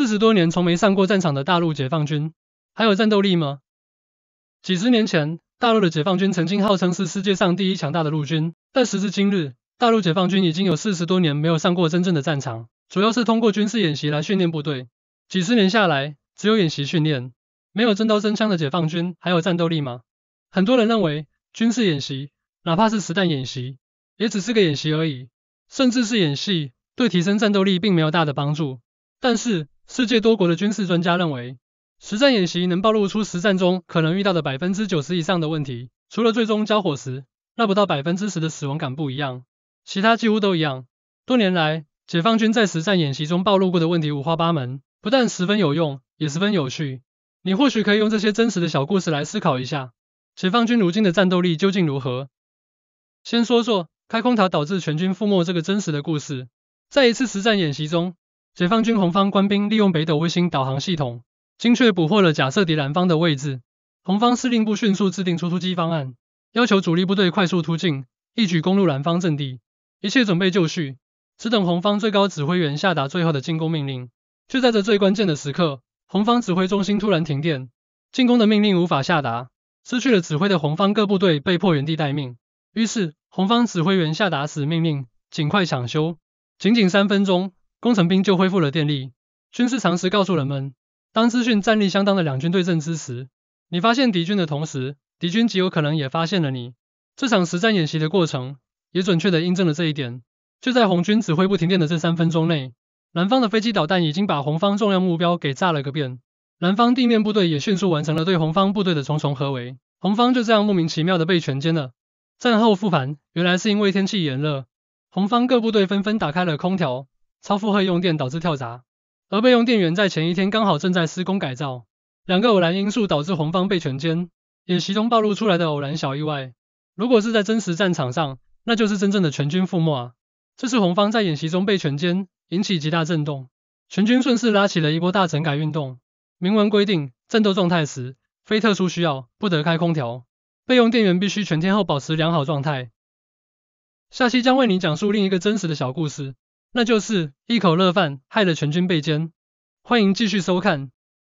四十多年从没上过战场的大陆解放军还有战斗力吗？几十年前，大陆的解放军曾经号称是世界上第一强大的陆军，但时至今日，大陆解放军已经有四十多年没有上过真正的战场，主要是通过军事演习来训练部队。几十年下来，只有演习训练，没有真刀真枪的解放军还有战斗力吗？很多人认为军事演习，哪怕是实弹演习，也只是个演习而已，甚至是演戏，对提升战斗力并没有大的帮助。但是世界多国的军事专家认为，实战演习能暴露出实战中可能遇到的百分之九十以上的问题。除了最终交火时那不到百分之十的死亡感不一样，其他几乎都一样。多年来，解放军在实战演习中暴露过的问题五花八门，不但十分有用，也十分有趣。你或许可以用这些真实的小故事来思考一下，解放军如今的战斗力究竟如何。先说说开空调导致全军覆没这个真实的故事，在一次实战演习中。解放军红方官兵利用北斗卫星导航系统，精确捕获了假设敌蓝方的位置。红方司令部迅速制定出突击方案，要求主力部队快速突进，一举攻入蓝方阵地。一切准备就绪，只等红方最高指挥员下达最后的进攻命令。却在这最关键的时刻，红方指挥中心突然停电，进攻的命令无法下达，失去了指挥的红方各部队被迫原地待命。于是，红方指挥员下达死命令，尽快抢修。仅仅三分钟。工程兵就恢复了电力。军事常识告诉人们，当资讯战力相当的两军对阵之时，你发现敌军的同时，敌军极有可能也发现了你。这场实战演习的过程也准确的印证了这一点。就在红军指挥部停电的这三分钟内，南方的飞机导弹已经把红方重要目标给炸了个遍，南方地面部队也迅速完成了对红方部队的重重合围，红方就这样莫名其妙的被全歼了。战后复盘，原来是因为天气炎热，红方各部队纷纷打开了空调。超负荷用电导致跳闸，而备用电源在前一天刚好正在施工改造，两个偶然因素导致红方被全歼。演习中暴露出来的偶然小意外，如果是在真实战场上，那就是真正的全军覆没啊！这次红方在演习中被全歼，引起极大震动，全军顺势拉起了一波大整改运动。明文规定，战斗状态时非特殊需要不得开空调，备用电源必须全天候保持良好状态。下期将为你讲述另一个真实的小故事。那就是一口热饭害了全军被歼。欢迎继续收看。